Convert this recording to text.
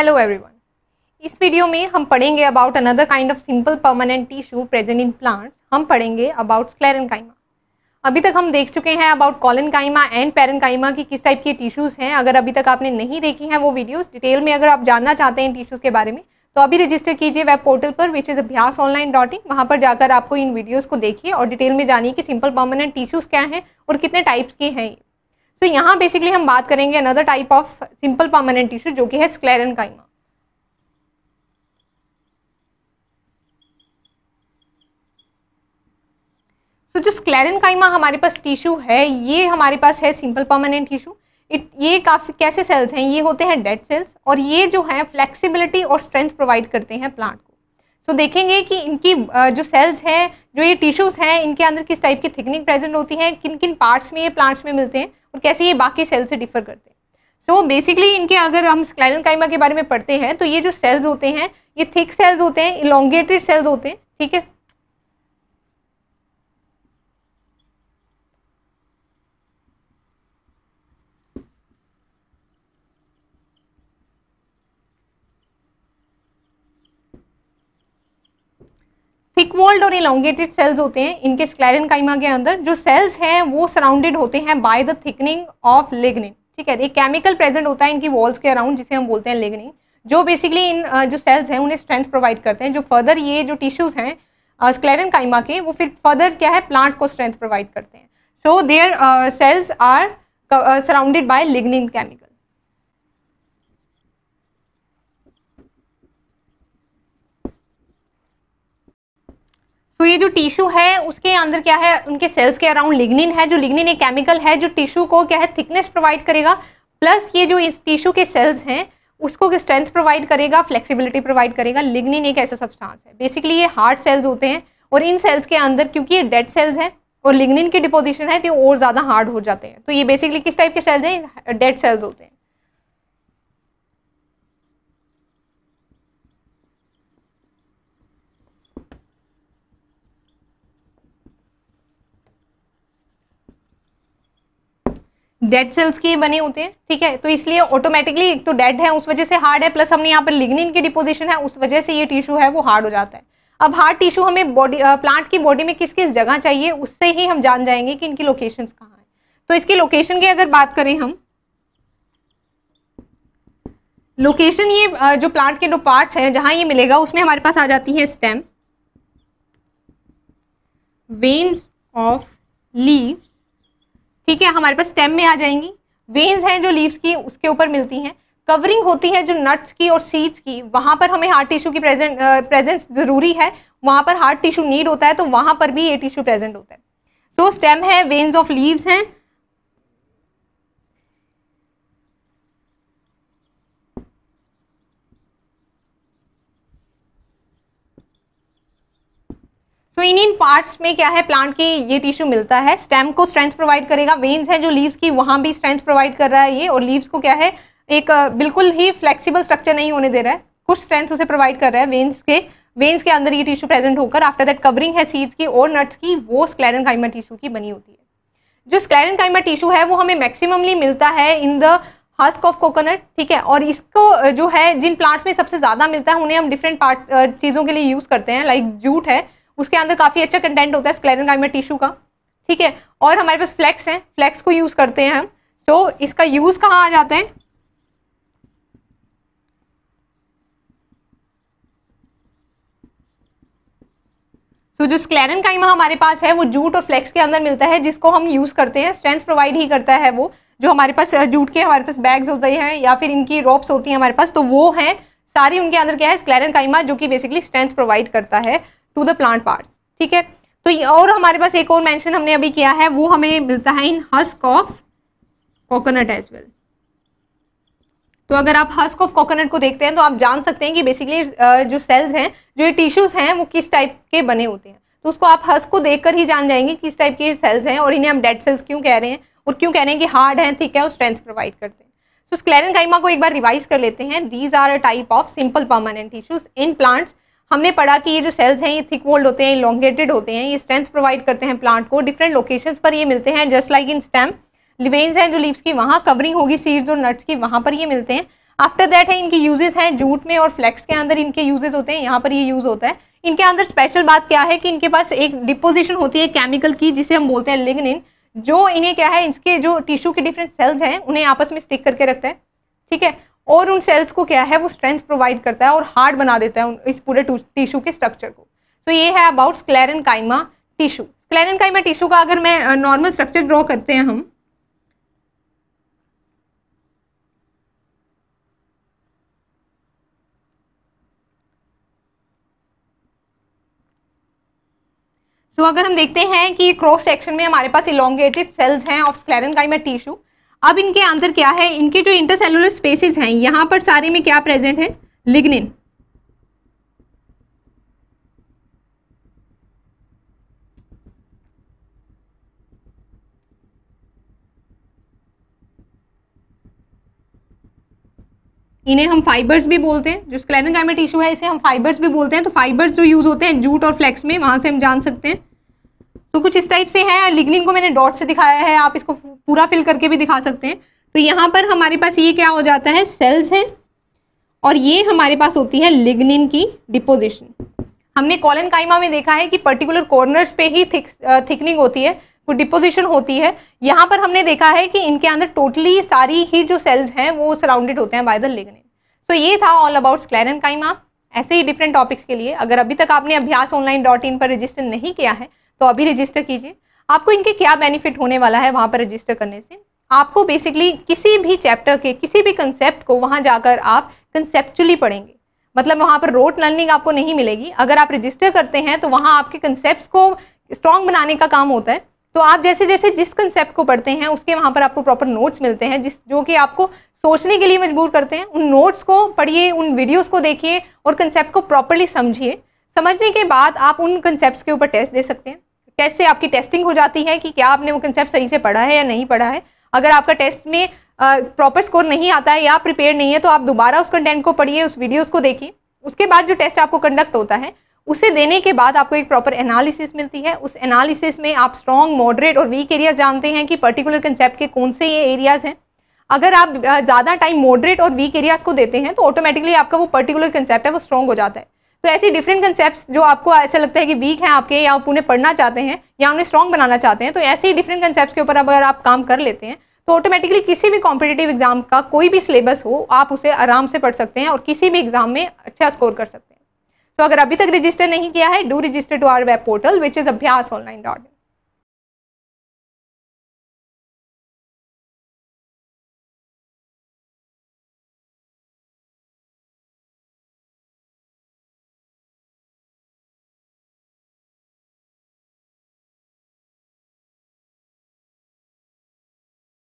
hello everyone इस video में हम पढ़ेंगे about another kind of simple permanent tissue present in plants हम पढ़ेंगे अबाउट स्क्लेरन काइमा अभी तक हम देख चुके हैं about collenchyma and parenchyma की किस टाइप के टिश्यूज़ हैं अगर अभी तक आपने नहीं देखी हैं वो वीडियोज डिटेल में अगर आप जानना चाहते हैं टिश्यूज़ के बारे में तो अभी रजिस्टर कीजिए वेब पोर्टल पर which is Abhyas online dot in वहाँ पर जाकर आपको इन वीडियोज़ को देखिए और डिटेल में जानिए कि सिंपल परमानेंट टिश्यूज़ क्या हैं और कितने टाइप्स के हैं सो so, यहाँ बेसिकली हम बात करेंगे another type of simple permanent tissue जो कि है स्क्लेरन काइमा सो so, जो स्क्लेरन काइमा हमारे पास टिश्यू है ये हमारे पास है सिंपल परमानेंट टिश्यू इट ये काफ़ी कैसे सेल्स हैं ये होते हैं डेड सेल्स और ये जो है फ्लेक्सिबिलिटी और स्ट्रेंथ प्रोवाइड करते हैं प्लांट को सो तो देखेंगे कि इनकी जो सेल्स हैं जो ये टिश्यूज़ हैं इनके अंदर किस टाइप की थिकनिंग प्रेजेंट होती है किन किन पार्ट्स में ये प्लांट्स में मिलते हैं और कैसे ये बाकी सेल से डिफर करते हैं सो so, बेसिकली इनके अगर हम स्क्लाइन काइमा के बारे में पढ़ते हैं तो ये जो सेल्स होते हैं ये थिक सेल्स होते हैं इलोंगेटेड सेल्स होते हैं ठीक है थिक वॉल्ड और इलोंगेटेड सेल्स होते हैं इनके स्क्लेरन काइमा के अंदर जो सेल्स हैं वो सराउंडेड होते हैं by the thickening of lignin ठीक है एक केमिकल प्रेजेंट होता है इनकी वॉल्स के अराउंड जिसे हम बोलते हैं लिग्निन जो बेसिकली इन जो सेल्स हैं उन्हें स्ट्रेंथ प्रोवाइड करते हैं जो फर्दर ये जो टिश्यूज़ हैं स्क्लेरन काइमा के वो फिर फर्दर क्या है प्लांट को स्ट्रेंथ प्रोवाइड करते हैं so their cells are surrounded by lignin chemical तो ये जो टिश्यू है उसके अंदर क्या है उनके सेल्स के अराउंड लिग्निन है जो लिग्निन एक केमिकल है जो टिश्यू को क्या है थिकनेस प्रोवाइड करेगा प्लस ये जो इस टिश्यू के सेल्स हैं उसको स्ट्रेंथ प्रोवाइड करेगा फ्लेक्सिबिलिटी प्रोवाइड करेगा लिग्निन एक ऐसा सब्सटेंस है बेसिकली ये हार्ड सेल्स होते हैं और इन सेल्स के अंदर क्योंकि ये डेड सेल्स हैं और लिग्निन की डिपोजिशन है तो और ज़्यादा हार्ड हो जाते हैं तो ये बेसिकली किस टाइप के सेल्स हैं डेड सेल्स होते हैं डेड सेल्स के बने होते हैं ठीक है तो इसलिए ऑटोमेटिकली एक तो डेड है उस वजह से हार्ड है प्लस हमने यहाँ पर लिग्निन की डिपोजिशन है उस वजह से ये टिश्यू है वो हार्ड हो जाता है अब हार्ड टिश्यू हमें बॉडी प्लांट की बॉडी में किस किस जगह चाहिए उससे ही हम जान जाएंगे कि इनकी लोकेशन कहाँ है तो इसकी लोकेशन की अगर बात करें हम लोकेशन ये जो प्लांट के दो पार्ट्स हैं जहां ये मिलेगा उसमें हमारे पास आ जाती है स्टेम वेन्स ऑफ लीव्स ठीक है हमारे पास स्टेम में आ जाएंगी वेन्स हैं जो लीव्स की उसके ऊपर मिलती हैं कवरिंग होती है जो नट्स की और सीड्स की वहाँ पर हमें हार्ट टिश्यू की प्रेजेंट प्रेजेंस ज़रूरी है वहाँ पर हार्ट टिश्यू नीड होता है तो वहाँ पर भी ये टिश्यू प्रेजेंट होता है सो so, स्टेम है वेन्स ऑफ लीव्स हैं तो इन पार्ट्स में क्या है प्लांट की ये टिश्यू मिलता है स्टेम को स्ट्रेंथ प्रोवाइड करेगा वेन्स है जो लीव्स की वहाँ भी स्ट्रेंथ प्रोवाइड कर रहा है ये और लीव्स को क्या है एक बिल्कुल ही फ्लेक्सिबल स्ट्रक्चर नहीं होने दे रहा है कुछ स्ट्रेंथ उसे प्रोवाइड कर रहा है वेन्स के वेन्स के अंदर ये टिश्यू प्रेजेंट होकर आफ्टर दैट कवरिंग है सीड्स की और नट्स की वो स्क्लेरन काइमा टिश्यू की बनी होती है जो स्क्लेरन काइमा टिश्यू है वो हमें मैक्सिममली मिलता है in the husk of coconut ठीक है और इसको जो है जिन प्लांट्स में सबसे ज़्यादा मिलता है उन्हें हम डिफरेंट पार्ट चीज़ों के लिए यूज़ करते हैं लाइक जूट है उसके अंदर काफ़ी अच्छा कंटेंट होता है स्क्लेरन गाइमा टिश्यू का ठीक है और हमारे पास फ्लैक्स हैं फ्लैक्स को यूज़ करते हैं हम सो इसका यूज़ कहाँ आ जाते हैं तो जो स्क्लेरन काइमा हमारे पास है वो जूट और फ्लेक्स के अंदर मिलता है जिसको हम यूज़ करते हैं स्ट्रेंथ प्रोवाइड ही करता है वो जो हमारे पास जूट के हमारे पास बैग्स होते हैं या फिर इनकी रोप्स होती हैं हमारे पास तो वो हैं सारी उनके अंदर क्या है स्क्लेरन काइमा जो कि बेसिकली स्ट्रेंथ प्रोवाइड करता है टू द प्लांट पार्ट्स ठीक है तो ये और हमारे पास एक और मेंशन हमने अभी किया है वो हमें मिलता है in husk of coconut as well तो अगर आप हस्क ऑफ कोकोनट को देखते हैं तो आप जान सकते हैं कि बेसिकली जो सेल्स हैं जो ये टिश्यूज हैं वो किस टाइप के बने होते हैं तो उसको आप हस्क को देखकर ही जान जाएंगे किस टाइप के सेल्स हैं और इन्हें हम डेड सेल्स क्यों कह रहे हैं और क्यों कह रहे हैं कि हार्ड है ठीक है और स्ट्रेंथ प्रोवाइड करते हैं तो स्क्लेरन को एक बार रिवाइज कर लेते हैं these are a type of simple permanent tissues in plants हमने पढ़ा कि ये जो सेल्स हैं ये थिक वोल्ड होते हैं इलॉन्गेटेड होते हैं ये स्ट्रेंथ प्रोवाइड करते हैं प्लांट को डिफरेंट लोकेशंस पर ये मिलते हैं just like in stem leaves हैं जो लीव्स की वहाँ कवरिंग होगी सीड्स और नट्स की वहाँ पर ये मिलते हैं आफ्टर दैट है इनके यूजेस हैं जूट में और फ्लैक्स के अंदर इनके यूजेस होते हैं यहाँ पर ये यूज़ होता है इनके अंदर स्पेशल बात क्या है कि इनके पास एक डिपोजिशन होती है केमिकल की जिसे हम बोलते हैं लिगनिन जो इन्हें क्या है इसके जो टिश्यू के डिफरेंट सेल्स हैं उन्हें आपस में स्टिक करके रखता है ठीक है और उन सेल्स को क्या है वो स्ट्रेंथ प्रोवाइड करता है और हार्ड बना देता है इस पूरे टिश्यू के स्ट्रक्चर को सो so, ये है about sclerenchyma tissue sclerenchyma tissue का अगर मैं नॉर्मल स्ट्रक्चर ड्रॉ करते हैं हम सो अगर हम देखते हैं कि क्रॉस सेक्शन में हमारे पास इलोंगेटेड सेल्स हैं ऑफ स्क्लेरन काइमा टिश्यू अब इनके अंदर क्या है इनके जो इंटरसेलुलर स्पेसिस हैं यहां पर सारे में क्या प्रेजेंट है लिग्निन इन्हें हम फाइबर्स भी बोलते हैं जो स्क्लेनोगामेट टिश्यू है इसे हम फाइबर्स भी बोलते हैं तो फाइबर्स जो यूज़ होते हैं जूट और फ्लेक्स में वहां से हम जान सकते हैं तो कुछ इस टाइप से है लिग्निन को मैंने डॉट से दिखाया है आप इसको पूरा फिल करके भी दिखा सकते हैं तो यहाँ पर हमारे पास ये क्या हो जाता है सेल्स हैं और ये हमारे पास होती है लिग्निन की डिपोजिशन हमने कॉलन काइमा में देखा है कि पर्टिकुलर कॉर्नर्स पे ही थिक, थिकनिंग होती है वो डिपोजिशन होती है यहाँ पर हमने देखा है कि इनके अंदर टोटली सारी ही जो सेल्स हैं वो सराउंडेड होते हैं बाय द लिग्निन सो ये था ऑल अबाउट स्क्लैरन काइमा ऐसे ही डिफरेंट टॉपिक्स के लिए अगर अभी तक आपने अभ्यास ऑनलाइन डॉट इन पर रजिस्टर नहीं किया है तो अभी रजिस्टर कीजिए आपको इनके क्या बेनिफिट होने वाला है वहाँ पर रजिस्टर करने से आपको बेसिकली किसी भी चैप्टर के किसी भी कंसेप्ट को वहाँ जाकर आप कंसेप्चुअली पढ़ेंगे मतलब वहाँ पर रोट लर्निंग आपको नहीं मिलेगी अगर आप रजिस्टर करते हैं तो वहाँ आपके कंसेप्ट को स्ट्रॉन्ग बनाने का काम होता है तो आप जैसे जैसे जिस कंसेप्ट को पढ़ते हैं उसके वहाँ पर आपको प्रॉपर नोट्स मिलते हैं जिस जो कि आपको सोचने के लिए मजबूर करते हैं उन नोट्स को पढ़िए उन वीडियोस को देखिए और कंसेप्ट को प्रॉपरली समझिए समझने के बाद आप उन कंसेप्ट के ऊपर टेस्ट दे सकते हैं टेस्ट से आपकी टेस्टिंग हो जाती है कि क्या आपने वो कंसेप्ट सही से पढ़ा है या नहीं पढ़ा है अगर आपका टेस्ट में प्रॉपर स्कोर नहीं आता है या प्रिपेयर नहीं है तो आप दोबारा उस कंटेंट को पढ़िए उस वीडियोस को देखिए उसके बाद जो टेस्ट आपको कंडक्ट होता है उसे देने के बाद आपको एक प्रॉपर एनालिसिस मिलती है उस एनालिसिस में आप स्ट्रॉन्ग मॉडरेट और वीक एरियाज जानते हैं कि पर्टिकुलर कंसेप्ट के कौन से ये एरियाज़ हैं अगर आप ज़्यादा टाइम मॉडरेट और वीक एरियाज़ को देते हैं तो ऑटोमेटिकली आपका वो पर्टिकुलर कंसेप्ट है वो स्ट्रॉन्ग हो जाता है तो ऐसे डिफरेंट कंसेप्ट जो आपको ऐसा लगता है कि वीक हैं आपके या आप उन्हें पढ़ना चाहते हैं या उन्हें स्ट्रॉन्ग बनाना चाहते हैं तो ऐसे ही डिफरेंट कंसेप्ट के ऊपर अगर आप काम कर लेते हैं तो ऑटोमेटिकली किसी भी कॉम्पिटेटिव एग्जाम का कोई भी सिलेबस हो आप उसे आराम से पढ़ सकते हैं और किसी भी एग्जाम में अच्छा स्कोर कर सकते हैं तो अगर अभी तक रजिस्टर नहीं किया है do register to our web portal which is Abhyas online dot